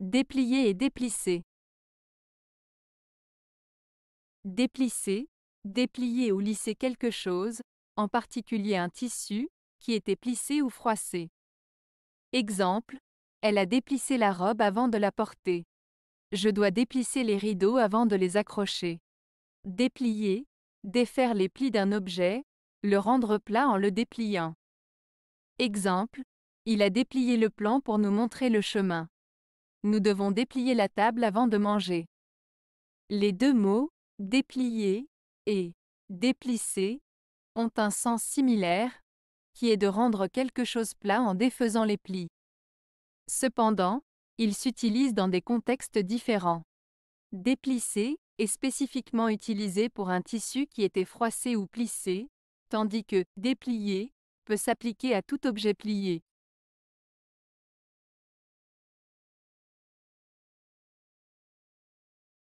Déplier et déplisser. Déplisser, déplier ou lisser quelque chose, en particulier un tissu, qui était plissé ou froissé. Exemple, elle a déplissé la robe avant de la porter. Je dois déplisser les rideaux avant de les accrocher. Déplier, défaire les plis d'un objet, le rendre plat en le dépliant. Exemple, il a déplié le plan pour nous montrer le chemin. Nous devons déplier la table avant de manger. Les deux mots, déplier et déplisser, ont un sens similaire, qui est de rendre quelque chose plat en défaisant les plis. Cependant, ils s'utilisent dans des contextes différents. Déplisser est spécifiquement utilisé pour un tissu qui était froissé ou plissé, tandis que déplier peut s'appliquer à tout objet plié.